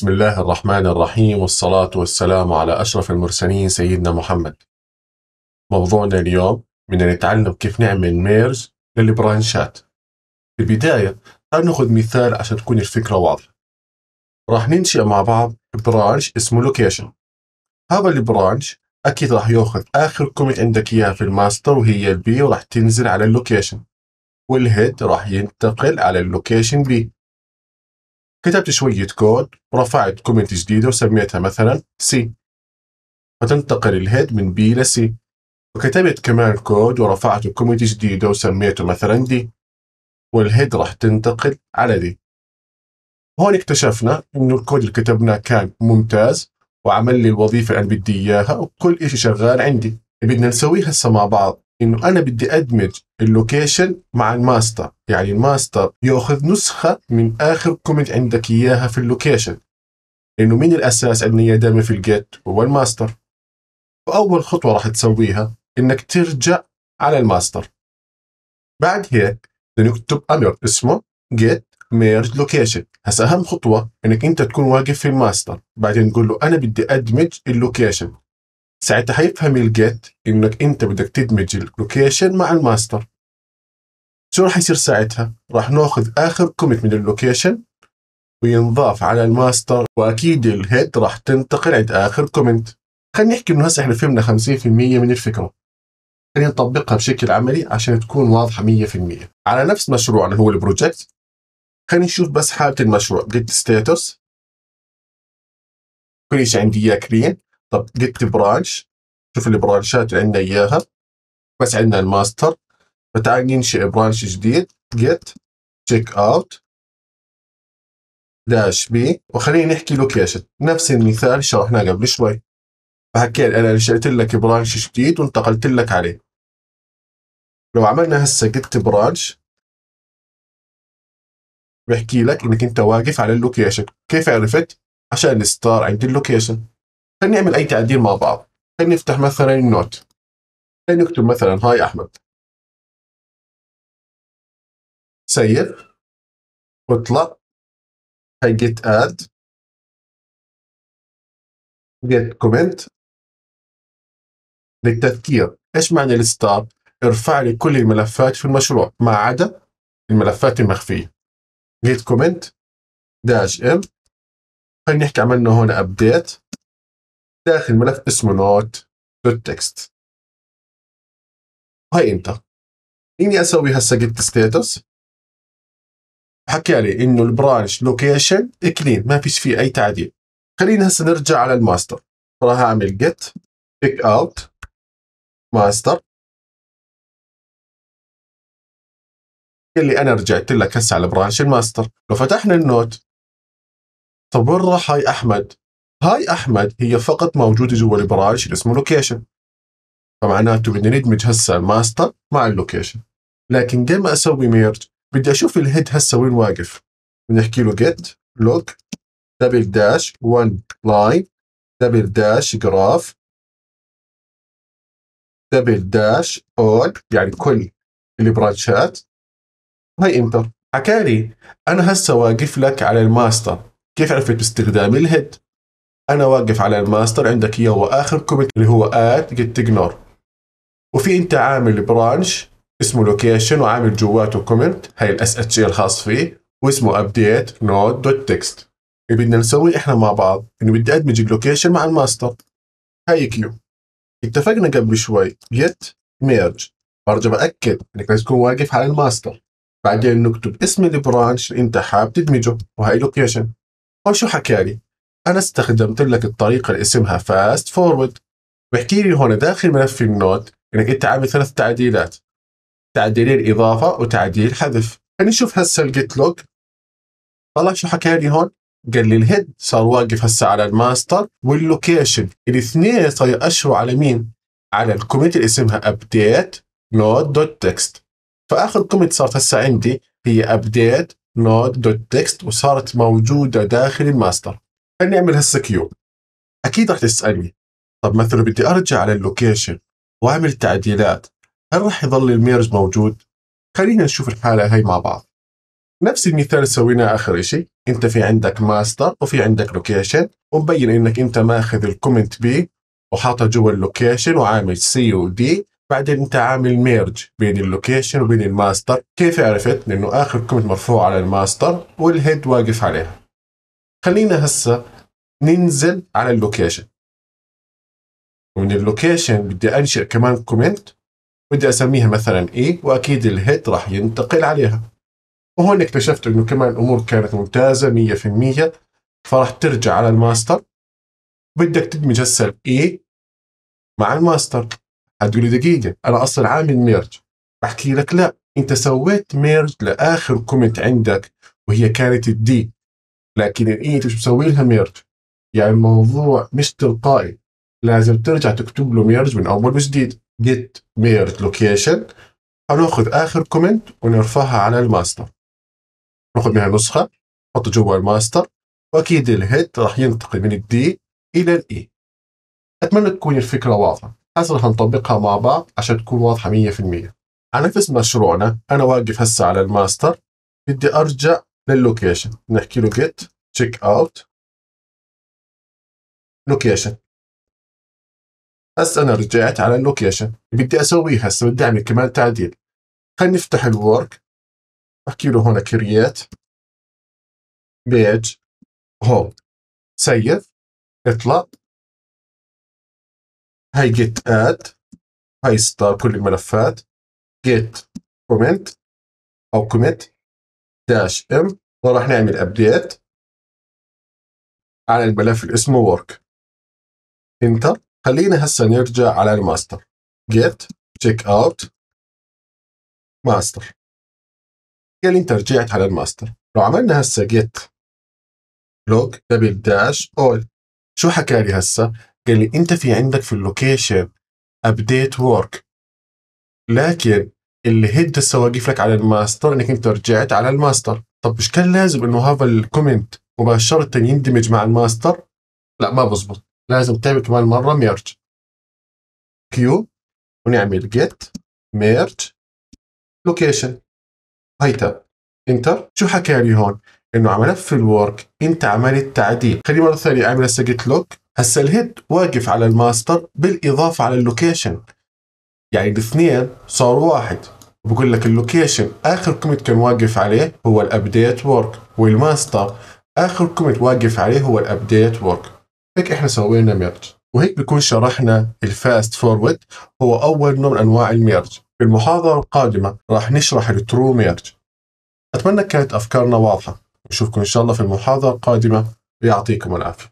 بسم الله الرحمن الرحيم والصلاة والسلام على أشرف المرسلين سيدنا محمد موضوعنا اليوم بدنا نتعلم كيف نعمل ميرج للبرانشات في البداية خلينا ناخذ مثال عشان تكون الفكرة واضحة راح ننشئ مع بعض برانش اسمه لوكيشن هذا البرانش أكيد راح ياخذ آخر كوميت عندك إياها في الماستر وهي البي وراح تنزل على اللوكيشن والهيد راح ينتقل على اللوكيشن بي كتبت شوية كود ورفعت كومنت جديدة وسميتها مثلا سي فتنتقل الهيد من بي سي وكتبت كمان كود ورفعت كومنت جديدة وسميته مثلا دي والهيد راح تنتقل على دي هون اكتشفنا انه الكود اللي كتبناه كان ممتاز وعمل لي الوظيفة اللي بدي اياها وكل اشي شغال عندي بدنا نسويه هسه مع بعض انه انا بدي ادمج اللوكيشن مع الماستر يعني الماستر ياخذ نسخه من اخر كومنت عندك اياها في اللوكيشن لانه من الاساس ان اياه دائما في الجيت هو الماستر فاول خطوه راح تسويها انك ترجع على الماستر بعد هيك نكتب امر اسمه جيت ميرج لوكيشن هسا اهم خطوه انك انت تكون واقف في الماستر بعدين تقول له انا بدي ادمج اللوكيشن ساعتها حيفهم الجيت انك انت بدك تدمج اللوكيشن مع الماستر شو راح يصير ساعتها؟ راح ناخذ اخر كوميت من اللوكيشن وينضاف على الماستر واكيد الهيد راح تنتقل عند اخر كومنت خلينا نحكي انه هسه احنا فهمنا 50% من الفكره خلينا نطبقها بشكل عملي عشان تكون واضحه 100% على نفس مشروعنا هو البروجكت خلينا نشوف بس حاله المشروع جيت ستاتوس كل شيء عندي اياه كريم طب جيت برانش شوف البرانشات اللي عندنا اياها بس عندنا الماستر فتعال ننشئ برانش جديد جيت تشيك اوت داش بي وخلينا نحكي لوكيشن نفس المثال شرحناه قبل شوي فحكيت انا نشأت لك برانش جديد وانتقلت لك عليه لو عملنا هسه جيت برانش بحكي لك انك انت واقف على اللوكيشن كيف عرفت عشان الستار عند اللوكيشن خلينا نعمل اي تعديل مع بعض خلينا نفتح مثلا النوت خلينا نكتب مثلا هاي احمد سيف واطلع هاي جيت اد جيت كومنت للتذكير ايش معنى الستار ارفع لي كل الملفات في المشروع ما عدا الملفات المخفيه جيت كومنت داش ام خلينا نحكي عملنا هون ابديت داخل ملف اسمه نوت دوت تكست هاي انت اني اسوي هسه جيت ستاتس حكى لي انه البرانش لوكيشن كلين ما فيش فيه اي تعديل خلينا هسه نرجع على الماستر راح اعمل جيت بيك اوت ماستر اللي انا رجعت لك هسه على برانش الماستر لو فتحنا النوت طب وين راح هاي احمد هاي احمد هي فقط موجوده جوا البرانش اللي اسمه لوكيشن فمعناته بدنا ندمج هسه الماستر مع اللوكيشن لكن قبل ما اسوي ميرج بدي اشوف الهيد هسه وين واقف بنحكي له جيت لوك دبل داش 1 لاين دبل داش جراف دبل داش اول يعني كل البرانشات هاي انتر حكالي انا هسه واقف لك على الماستر كيف عرفت باستخدام الهيد انا واقف على الماستر عندك اياه واخر كوميت اللي هو اد جيت اجنور وفي انت عامل برانش اسمه لوكيشن وعامل جواته كومنت هاي الاس اتش الخاص فيه واسمه ابديت نود دوت تكست اللي بدنا نسويه احنا مع بعض انه بدي ادمج اللوكيشن مع الماستر هاي كيو اتفقنا قبل شوي جيت ميرج برجع باكد انك لازم تكون واقف على الماستر بعدين نكتب اسم البرانش اللي انت حابب تدمجه وهي لوكيشن هو شو حكى لي انا استخدمت لك الطريقه اللي اسمها فاست فورورد بحكي لي هون داخل ملف النود انك انت عامل ثلاث تعديلات تعديلين اضافه وتعديل حذف خلينا نشوف هسه الجيت لوك طلع شو حكى لي هون قال لي الهيد صار واقف هسه على الماستر واللوكيشن الاثنين صاروا يأشروا على مين؟ على الكوميت اللي اسمها ابديت نود دوت تكست فاخر كوميت صارت هسه عندي هي ابديت نود دوت تكست وصارت موجوده داخل الماستر خليني اعمل هسه كيو اكيد رح تسالني طب مثلا بدي ارجع على اللوكيشن واعمل تعديلات هل رح يضل الميرج موجود خلينا نشوف الحاله هاي مع بعض نفس المثال اللي سويناه اخر شيء انت في عندك ماستر وفي عندك لوكيشن ومبين انك انت ماخذ الكومنت بي وحاطه جوا اللوكيشن وعامل سي ودي بعدين انت عامل ميرج بين اللوكيشن وبين الماستر كيف عرفت لانه اخر كومنت مرفوع على الماستر والهيد واقف عليها خلينا هسه ننزل على اللوكيشن ومن اللوكيشن بدي انشئ كمان كومنت بدي اسميها مثلا اي واكيد الهيد راح ينتقل عليها وهون اكتشفت انه كمان الامور كانت ممتازه 100% فراح ترجع على الماستر بدك تدمج هسه الاي مع الماستر هتقولي دقيقه انا اصلا عامل ميرج بحكي لك لا انت سويت ميرج لاخر كومنت عندك وهي كانت الدي لكن انت مش مسوي لها ميرج يعني الموضوع مش تلقائي لازم ترجع تكتب له ميرج من اول وجديد جيت ميرج لوكيشن هناخذ اخر كومنت ونرفعها على الماستر ناخذ منها نسخه نحط جوا الماستر واكيد الهيد راح ينتقل من الدي الى الاي e. اتمنى تكون الفكره واضحه هسه راح نطبقها مع بعض عشان تكون واضحه 100% على نفس مشروعنا انا واقف هسه على الماستر بدي ارجع لللوكيشن نحكي له جيت تشيك اوت location هسه انا رجعت على اللوكيشن بدي اسويه هسه بدي اعمل كمان تعديل خلينا نفتح الورك احكي له هون كرييت بيج هوم سيف اطلع هاي جيت اد هاي ستار كل الملفات جيت كومنت او كومنت داش ام وراح نعمل ابديت على الملف اللي اسمه ورك انتر خلينا هسه نرجع على الماستر جيت تشيك اوت ماستر قال انت رجعت على الماستر لو عملنا هسه جيت لوج دبل داش اول شو حكى لي هسه قال لي انت في عندك في اللوكيشن ابديت ورك لكن الهيد هسه واقف لك على الماستر انك انت رجعت على الماستر طب مش كان لازم انه هذا الكومنت مباشره يندمج مع الماستر لا ما بزبط لازم تعمل كمان مره ميرج كيو ونعمل جيت ميرج لوكيشن هاي تاب انتر شو حكى لي هون انه على ملف الورك انت عملت تعديل خلي مره ثانيه اعمل هسه جيت لوك هسه الهيد واقف على الماستر بالاضافه على اللوكيشن يعني الاثنين صاروا واحد بقول لك اللوكيشن اخر كوميت كان واقف عليه هو الابديت ورك والماستر اخر كوميت واقف عليه هو الابديت ورك هيك احنا سوينا ميرج وهيك بكون شرحنا الفاست فورورد هو اول نوع من انواع الميرج في المحاضرة القادمة راح نشرح الترو ميرج أتمنى كانت أفكارنا واضحة نشوفكم إن شاء الله في المحاضرة القادمة ويعطيكم العافية